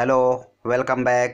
hello welcome back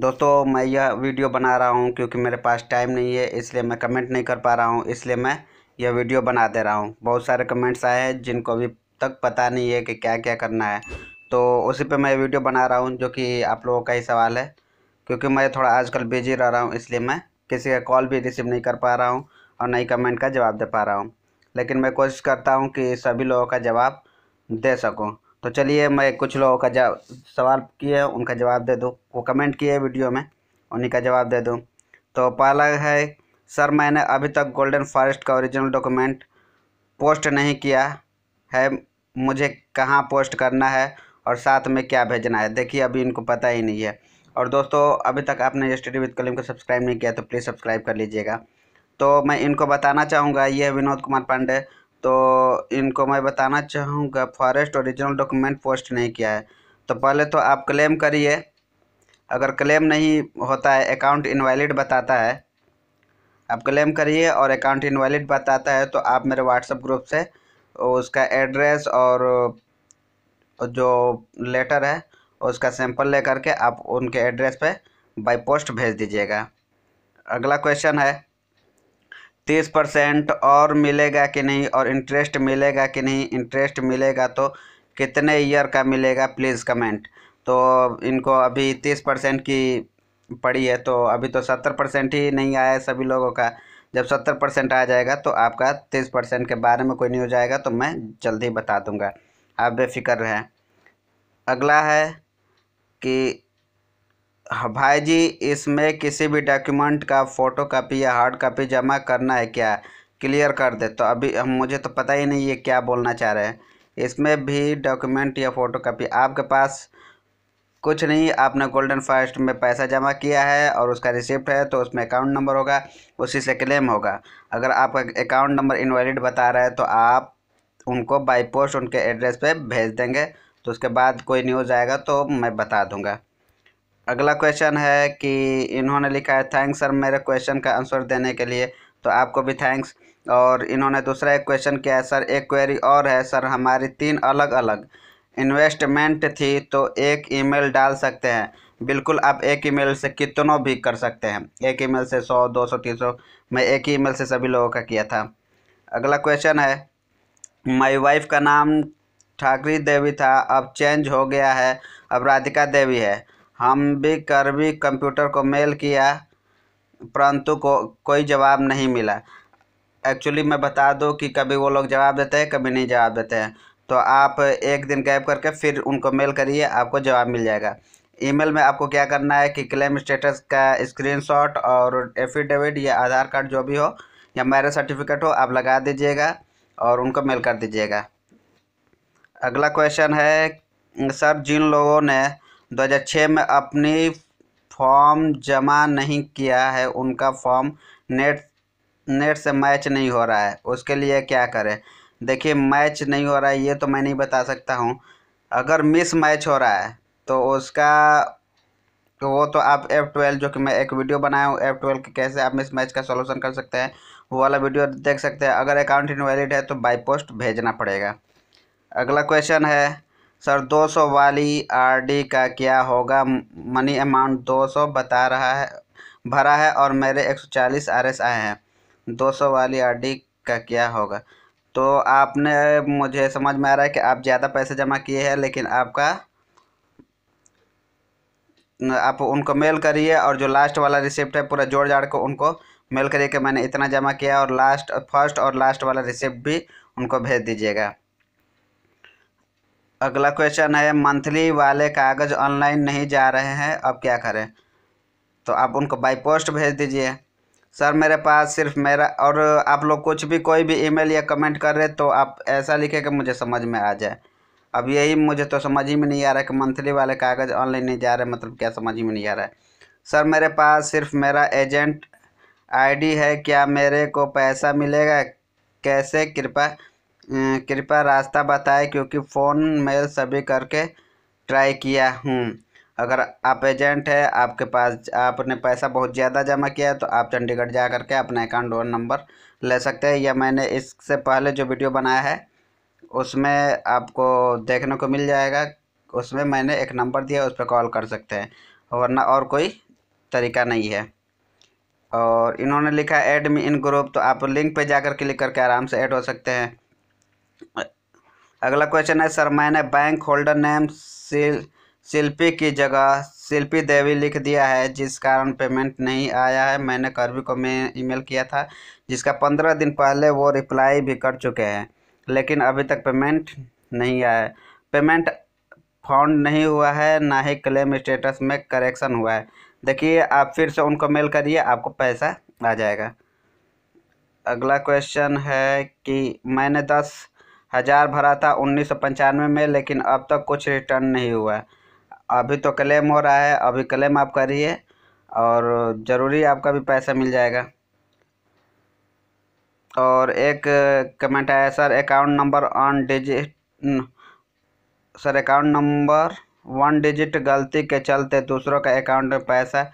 दोस्तों मैं यह वीडियो बना रहा हूँ क्योंकि मेरे पास टाइम नहीं है इसलिए मैं कमेंट नहीं कर पा रहा हूँ इसलिए मैं यह वीडियो बना दे रहा हूँ बहुत सारे कमेंट्स आए हैं जिनको अभी तक पता नहीं है कि क्या क्या करना है तो उसी पे मैं वीडियो बना रहा हूँ जो कि आप लोगों का ही सवाल है क्योंकि मैं थोड़ा आजकल बिजी रह रहा हूँ इसलिए मैं किसी का कॉल भी रिसीव नहीं कर पा रहा हूँ और नई कमेंट का जवाब दे पा रहा हूँ लेकिन मैं कोशिश करता हूँ कि सभी लोगों का जवाब दे सकूँ तो चलिए मैं कुछ लोगों का जवाब सवाल किए उनका जवाब दे दूँ वो कमेंट किए वीडियो में उन्हीं का जवाब दे दूँ तो पहला है सर मैंने अभी तक गोल्डन फॉरेस्ट का ओरिजिनल डॉक्यूमेंट पोस्ट नहीं किया है मुझे कहाँ पोस्ट करना है और साथ में क्या भेजना है देखिए अभी इनको पता ही नहीं है और दोस्तों अभी तक आपने स्टडी विद कलीम को सब्सक्राइब नहीं किया तो प्लीज़ सब्सक्राइब कर लीजिएगा तो मैं इनको बताना चाहूँगा ये विनोद कुमार पांडे तो इनको मैं बताना चाहूँगा फॉरेस्ट ओरिजिनल डॉक्यूमेंट पोस्ट नहीं किया है तो पहले तो आप क्लेम करिए अगर क्लेम नहीं होता है अकाउंट इनवैलिड बताता है आप क्लेम करिए और अकाउंट इनवैलिड बताता है तो आप मेरे व्हाट्सएप ग्रुप से उसका एड्रेस और जो लेटर है उसका सैंपल ले करके आप उनके एड्रेस पे बाय पोस्ट भेज दीजिएगा अगला क्वेश्चन है तीस परसेंट और मिलेगा कि नहीं और इंटरेस्ट मिलेगा कि नहीं इंटरेस्ट मिलेगा तो कितने ईयर का मिलेगा प्लीज़ कमेंट तो इनको अभी तीस परसेंट की पड़ी है तो अभी तो सत्तर परसेंट ही नहीं आया है सभी लोगों का जब सत्तर परसेंट आ जाएगा तो आपका तीस परसेंट के बारे में कोई न्यूज आएगा तो मैं जल्दी बता दूंगा आप बेफिक्र रहें अगला है कि हाँ, भाई जी इसमें किसी भी डॉक्यूमेंट का फ़ोटो कापी या हार्ड कापी जमा करना है क्या क्लियर कर दे तो अभी हम मुझे तो पता ही नहीं ये क्या बोलना चाह रहे हैं इसमें भी डॉक्यूमेंट या फ़ोटो कापी आपके पास कुछ नहीं आपने गोल्डन फर्स्ट में पैसा जमा किया है और उसका रिसिप्ट है तो उसमें अकाउंट नंबर होगा उसी से क्लेम होगा अगर आपका अकाउंट नंबर इनवैलिड बता रहा है तो आप उनको बाई पोस्ट उनके एड्रेस पे भेज देंगे तो उसके बाद कोई न्यूज़ आएगा तो मैं बता दूंगा अगला क्वेश्चन है कि इन्होंने लिखा है थैंक्स सर मेरे क्वेश्चन का आंसर देने के लिए तो आपको भी थैंक्स और इन्होंने दूसरा एक क्वेश्चन किया है सर एक क्वेरी और है सर हमारी तीन अलग अलग इन्वेस्टमेंट थी तो एक ईमेल डाल सकते हैं बिल्कुल आप एक ईमेल से कितनों भी कर सकते हैं एक ईमेल से सौ दो सौ तीन सौ मैं एक ही ईमेल से सभी लोगों का किया था अगला क्वेश्चन है माई वाइफ का नाम ठाकरी देवी था अब चेंज हो गया है अब राधिका देवी है हम भी भी कंप्यूटर को मेल किया परंतु को कोई जवाब नहीं मिला एक्चुअली मैं बता दूं कि कभी वो लोग जवाब देते हैं कभी नहीं जवाब देते हैं तो आप एक दिन गैप करके फिर उनको मेल करिए आपको जवाब मिल जाएगा ईमेल में आपको क्या करना है कि क्लेम स्टेटस का स्क्रीनशॉट और एफिडेविट या आधार कार्ड जो भी हो या मैरिज सर्टिफिकेट हो आप लगा दीजिएगा और उनको मेल कर दीजिएगा अगला क्वेश्चन है सर जिन लोगों ने 2006 में अपनी फॉर्म जमा नहीं किया है उनका फॉर्म नेट नेट से मैच नहीं हो रहा है उसके लिए क्या करें देखिए मैच नहीं हो रहा है ये तो मैं नहीं बता सकता हूँ अगर मिस मैच हो रहा है तो उसका तो वो तो आप एफ ट्वेल्व जो कि मैं एक वीडियो बनाया हूँ एफ ट्वेल्व के कैसे आप मिस मैच का सोल्यूशन कर सकते हैं वो वाला वीडियो देख सकते हैं अगर अकाउंट इनवैलिड है तो बाई पोस्ट भेजना पड़ेगा अगला क्वेश्चन है सर दो सौ वाली आर.डी का क्या होगा मनी अमाउंट दो सौ बता रहा है भरा है और मेरे एक सौ चालीस आर एस आए हैं दो सौ वाली आर.डी का क्या होगा तो आपने मुझे समझ में आ रहा है कि आप ज़्यादा पैसे जमा किए हैं लेकिन आपका आप उनको मेल करिए और जो लास्ट वाला रिसिप्ट है पूरा जोड़ जाड़ को उनको मेल करिए कि मैंने इतना जमा किया और लास्ट फर्स्ट और लास्ट वाला रिसिप्ट भी उनको भेज दीजिएगा अगला क्वेश्चन है मंथली वाले कागज़ ऑनलाइन नहीं जा रहे हैं अब क्या करें तो आप उनको बाई पोस्ट भेज दीजिए सर मेरे पास सिर्फ मेरा और आप लोग कुछ भी कोई भी ईमेल या कमेंट कर रहे तो आप ऐसा लिखे कि मुझे समझ में आ जाए अब यही मुझे तो समझ ही में नहीं आ रहा कि मंथली वाले कागज़ ऑनलाइन नहीं जा रहे मतलब क्या समझ ही में नहीं आ रहा है सर मेरे पास सिर्फ मेरा एजेंट आईडी है क्या मेरे को पैसा मिलेगा कैसे कृपया कृपया रास्ता बताएं क्योंकि फ़ोन मेल सभी करके ट्राई किया हूँ अगर आप एजेंट है आपके पास आपने पैसा बहुत ज़्यादा जमा किया है तो आप चंडीगढ़ जा करके अपना अकाउंट और नंबर ले सकते हैं या मैंने इससे पहले जो वीडियो बनाया है उसमें आपको देखने को मिल जाएगा उसमें मैंने एक नंबर दिया उस पर कॉल कर सकते हैं वरना और कोई तरीका नहीं है और इन्होंने लिखा ऐड इन ग्रुप तो आप लिंक पे जाकर क्लिक करके आराम से ऐड हो सकते हैं अगला क्वेश्चन है सर मैंने बैंक होल्डर नेम सिल शिल्पी की जगह शिल्पी देवी लिख दिया है जिस कारण पेमेंट नहीं आया है मैंने कर्वी को मैं ईमेल किया था जिसका पंद्रह दिन पहले वो रिप्लाई भी कर चुके हैं लेकिन अभी तक पेमेंट नहीं आया है पेमेंट फाउंड नहीं हुआ है ना ही क्लेम स्टेटस में करेक्शन हुआ है देखिए आप फिर से उनको मेल करिए आपको पैसा आ जाएगा अगला क्वेश्चन है कि मैंने दस हज़ार भरा था उन्नीस सौ पंचानवे में लेकिन अब तक कुछ रिटर्न नहीं हुआ है अभी तो क्लेम हो रहा है अभी क्लेम आप करिए और ज़रूरी आपका भी पैसा मिल जाएगा और एक कमेंट आया sir account number on digit sir account number one digit गलती के चलते दूसरों का अकाउंट में पैसा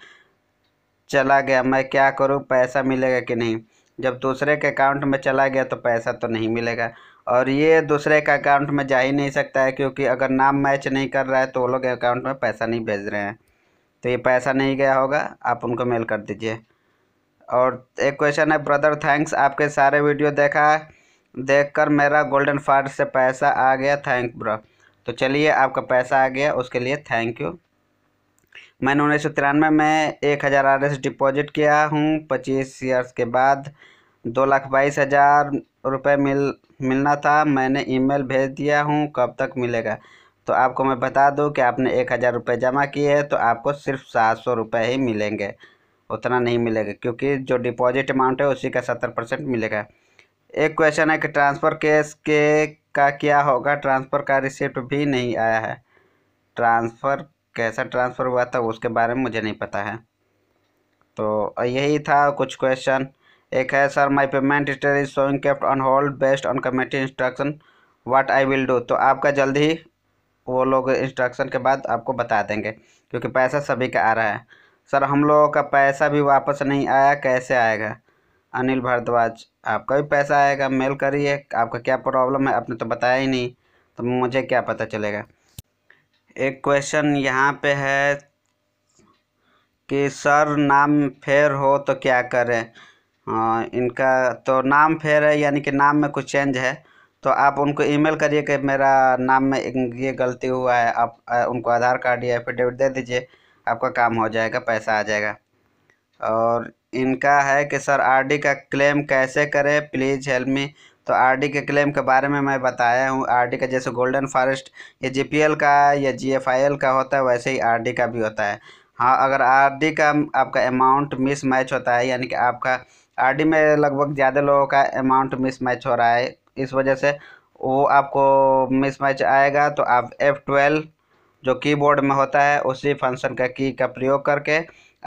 चला गया मैं क्या करूं पैसा मिलेगा कि नहीं जब दूसरे के अकाउंट में चला गया तो पैसा तो नहीं मिलेगा और ये दूसरे के अकाउंट में जा ही नहीं सकता है क्योंकि अगर नाम मैच नहीं कर रहा है तो वो लोग अकाउंट में पैसा नहीं भेज रहे हैं तो ये पैसा नहीं गया होगा आप उनको मेल कर दीजिए और एक क्वेश्चन है ब्रदर थैंक्स आपके सारे वीडियो देखा देखकर मेरा गोल्डन फार्ड से पैसा आ गया थैंक ब्रो तो चलिए आपका पैसा आ गया उसके लिए थैंक यू मैंने उन्नीस सौ तिरानवे में एक हज़ार आर डिपॉजिट किया हूँ पच्चीस ईयर्स के बाद दो लाख बाईस हज़ार रुपये मिल मिलना था मैंने ईमेल भेज दिया हूँ कब तक मिलेगा तो आपको मैं बता दूँ कि आपने एक हज़ार रुपये जमा किए हैं तो आपको सिर्फ सात सौ रुपये ही मिलेंगे उतना नहीं मिलेगा क्योंकि जो डिपॉजिट अमाउंट है उसी का सत्तर परसेंट मिलेगा एक क्वेश्चन है कि ट्रांसफ़र केस के का क्या होगा ट्रांसफ़र का रिसिप्ट भी नहीं आया है ट्रांसफ़र कैसा ट्रांसफ़र हुआ था उसके बारे में मुझे नहीं पता है तो यही था कुछ क्वेश्चन एक है sir my payment state is showing kept on hold based on committee instruction what I will do तो आपका जल्द ही वो लोग इंस्ट्रक्शन के बाद आपको बता देंगे क्योंकि पैसा सभी का आ रहा है सर हम लोगों का पैसा भी वापस नहीं आया कैसे आएगा अनिल भारद्वाज आपका भी पैसा आएगा मेल करिए आपका क्या प्रॉब्लम है आपने तो बताया ही नहीं तो मुझे क्या पता चलेगा एक क्वेश्चन यहाँ पे है कि सर नाम फेर हो तो क्या करें इनका तो नाम फिर है यानी कि नाम में कुछ चेंज है तो आप उनको ईमेल करिए कि मेरा नाम में ये गलती हुआ है आप उनको आधार कार्ड या एफिडेविट दे दीजिए आपका काम हो जाएगा पैसा आ जाएगा और इनका है कि सर आरडी का क्लेम कैसे करें प्लीज़ हेल्प मी तो आरडी के क्लेम के बारे में मैं बताया हूँ आरडी का जैसे गोल्डन फॉरेस्ट या जी का या जी का होता है वैसे ही आर का भी होता है हाँ अगर आर का आपका अमाउंट मिस मैच होता है यानी कि आपका आरडी में लगभग ज़्यादा लोगों का अमाउंट मिसमैच हो रहा है इस वजह से वो आपको मिसमैच आएगा तो आप एफ़ जो कीबोर्ड में होता है उसी फंक्शन का की का प्रयोग करके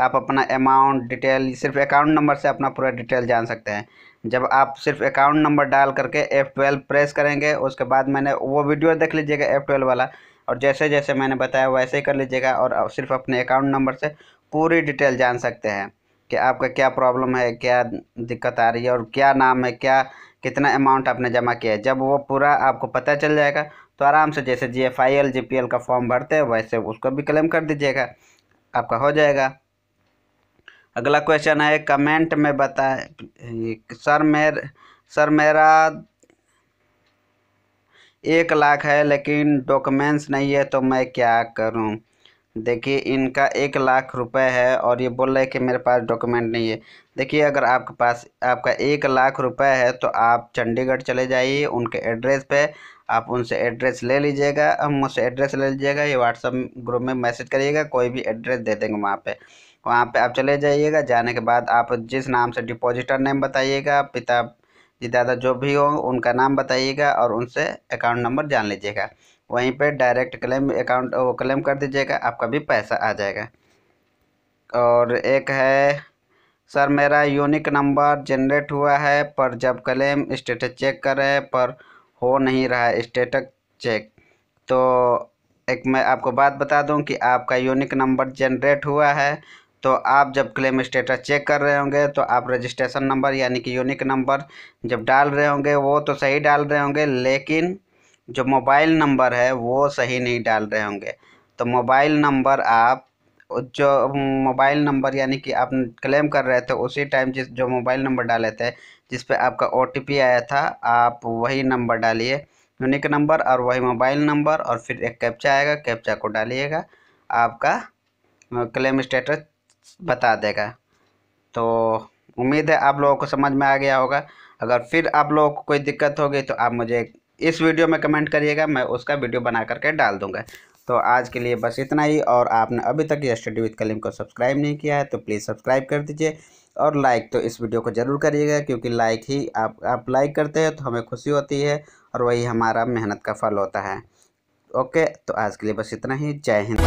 आप अपना अमाउंट डिटेल सिर्फ अकाउंट नंबर से अपना पूरा डिटेल जान सकते हैं जब आप सिर्फ अकाउंट नंबर डाल करके एफ़ ट्वेल्व प्रेस करेंगे उसके बाद मैंने वो वीडियो देख लीजिएगा एफ़ ट्वेल्व वाला और जैसे जैसे मैंने बताया वैसे ही कर लीजिएगा और सिर्फ अपने अकाउंट नंबर से पूरी डिटेल जान सकते हैं कि आपका क्या प्रॉब्लम है क्या दिक्कत आ रही है और क्या नाम है क्या कितना अमाउंट आपने जमा किया है जब वो पूरा आपको पता चल जाएगा तो आराम से जैसे G F I L G P L का फॉर्म भरते हैं वैसे उसको भी क्लेम कर दीजिएगा आपका हो जाएगा अगला क्वेश्चन है कमेंट में बताए सर मेर सर मेरा एक लाख है लेकिन डॉक्यूमेंट्स नहीं है तो मैं क्या करूं देखिए इनका एक लाख रुपए है और ये बोल रहे हैं कि मेरे पास डॉक्यूमेंट नहीं है देखिए अगर आपके पास आपका एक लाख रुपए है तो आप चंडीगढ़ चले जाइए उनके एड्रेस पे आप उनसे एड्रेस ले लीजिएगा हम मुझसे एड्रेस ले लीजिएगा ये व्हाट्सअप ग्रुप में मैसेज करिएगा कोई भी एड्रेस दे देंगे वहाँ पर वहाँ पर आप चले जाइएगा जाने के बाद आप जिस नाम से डिपोजिटर नेम बताइएगा पिता जी दादा जो भी हो उनका नाम बताइएगा और उनसे अकाउंट नंबर जान लीजिएगा वहीं पे डायरेक्ट क्लेम अकाउंट वो क्लेम कर दीजिएगा आपका भी पैसा आ जाएगा और एक है सर मेरा यूनिक नंबर जनरेट हुआ है पर जब क्लेम स्टेटस चेक कर रहे हैं पर हो नहीं रहा है स्टेटस चेक तो एक मैं आपको बात बता दूं कि आपका यूनिक नंबर जनरेट हुआ है तो आप जब क्लेम स्टेटस चेक कर रहे होंगे तो आप रजिस्ट्रेशन नंबर यानी कि यूनिक नंबर जब डाल रहे होंगे वो तो सही डाल रहे होंगे लेकिन जो मोबाइल नंबर है वो सही नहीं डाल रहे होंगे तो मोबाइल नंबर आप जो मोबाइल नंबर यानी कि आप क्लेम कर रहे थे उसी टाइम जिस जो मोबाइल नंबर डाले थे जिस पे आपका ओ आया था आप वही नंबर डालिए यूनिक नंबर और वही मोबाइल नंबर और फिर एक कैप्चा आएगा कैप्चा को डालिएगा आपका क्लेम स्टेटस बता देगा तो उम्मीद है आप लोगों को समझ में आ गया होगा अगर फिर आप लोगों को कोई दिक्कत होगी तो आप मुझे इस वीडियो में कमेंट करिएगा मैं उसका वीडियो बना करके डाल दूंगा तो आज के लिए बस इतना ही और आपने अभी तक ये स्टडी विथ कलीम को सब्सक्राइब नहीं किया है तो प्लीज़ सब्सक्राइब कर दीजिए और लाइक तो इस वीडियो को ज़रूर करिएगा क्योंकि लाइक ही आप आप लाइक करते हैं तो हमें खुशी होती है और वही हमारा मेहनत का फल होता है ओके तो आज के लिए बस इतना ही जय हिंद